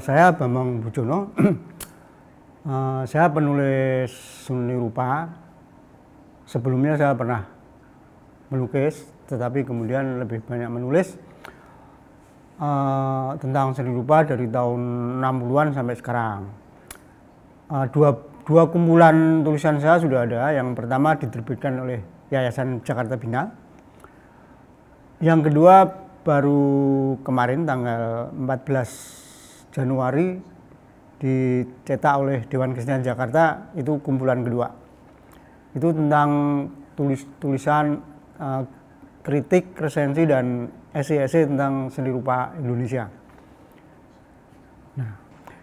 saya Bambang Bujono, uh, saya penulis seni rupa. Sebelumnya saya pernah melukis, tetapi kemudian lebih banyak menulis uh, tentang seni rupa dari tahun 60-an sampai sekarang. Uh, dua, dua kumpulan tulisan saya sudah ada. Yang pertama diterbitkan oleh Yayasan Jakarta Bina. Yang kedua baru kemarin tanggal 14 Januari dicetak oleh Dewan Kesenian Jakarta itu kumpulan kedua itu tentang tulis tulisan uh, kritik resensi dan esai-esai tentang seni rupa Indonesia nah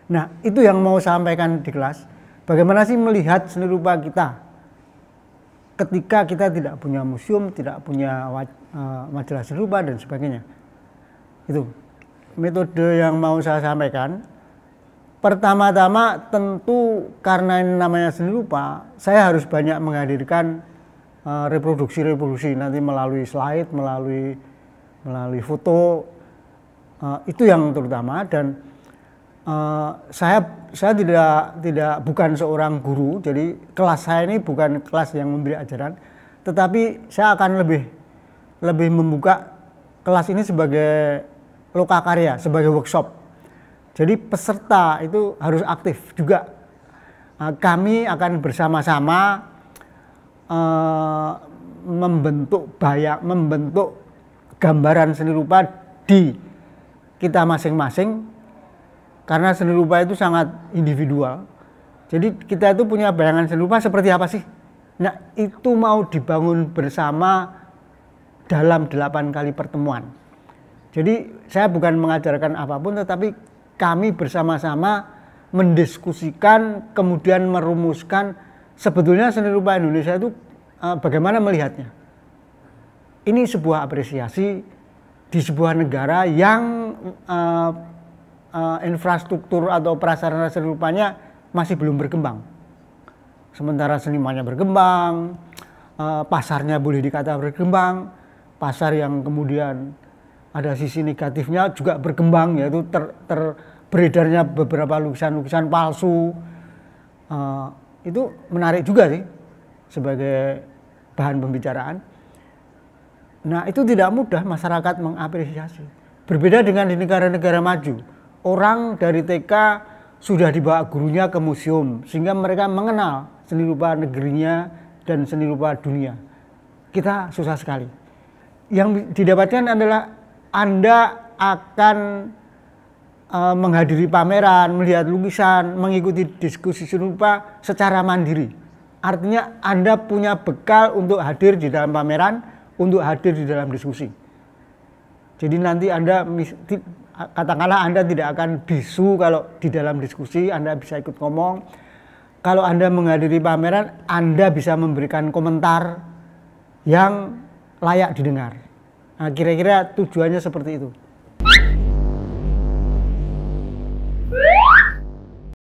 nah itu yang mau sampaikan di kelas bagaimana sih melihat seni rupa kita ketika kita tidak punya museum tidak punya uh, majalah seni rupa dan sebagainya itu metode yang mau saya sampaikan. Pertama-tama tentu karena ini namanya seni rupa, saya harus banyak menghadirkan eh, reproduksi-reproduksi nanti melalui slide, melalui melalui foto eh, itu yang terutama dan eh, saya saya tidak tidak bukan seorang guru, jadi kelas saya ini bukan kelas yang memberi ajaran, tetapi saya akan lebih lebih membuka kelas ini sebagai loka karya sebagai workshop. Jadi peserta itu harus aktif juga. Nah, kami akan bersama-sama uh, membentuk bayak, membentuk gambaran seni rupa di kita masing-masing karena seni rupa itu sangat individual. Jadi kita itu punya bayangan seni rupa seperti apa sih? Nah, itu mau dibangun bersama dalam delapan kali pertemuan. Jadi saya bukan mengajarkan apapun tetapi kami bersama-sama mendiskusikan kemudian merumuskan sebetulnya seni rupa Indonesia itu eh, bagaimana melihatnya. Ini sebuah apresiasi di sebuah negara yang uh, uh, infrastruktur atau prasarana seni rupanya masih belum berkembang. Sementara senimannya berkembang, uh, pasarnya boleh dikata berkembang, pasar yang kemudian ada sisi negatifnya juga berkembang yaitu ter, ter beredarnya beberapa lukisan-lukisan palsu uh, itu menarik juga sih sebagai bahan pembicaraan. Nah itu tidak mudah masyarakat mengapresiasi. Berbeda dengan di negara-negara maju, orang dari TK sudah dibawa gurunya ke museum sehingga mereka mengenal seni rupa negerinya dan seni rupa dunia. Kita susah sekali. Yang didapatkan adalah anda akan uh, menghadiri pameran, melihat lukisan, mengikuti diskusi serupa secara mandiri. Artinya Anda punya bekal untuk hadir di dalam pameran, untuk hadir di dalam diskusi. Jadi nanti Anda katakanlah Anda tidak akan bisu kalau di dalam diskusi Anda bisa ikut ngomong. Kalau Anda menghadiri pameran, Anda bisa memberikan komentar yang layak didengar. Nah, kira-kira tujuannya seperti itu.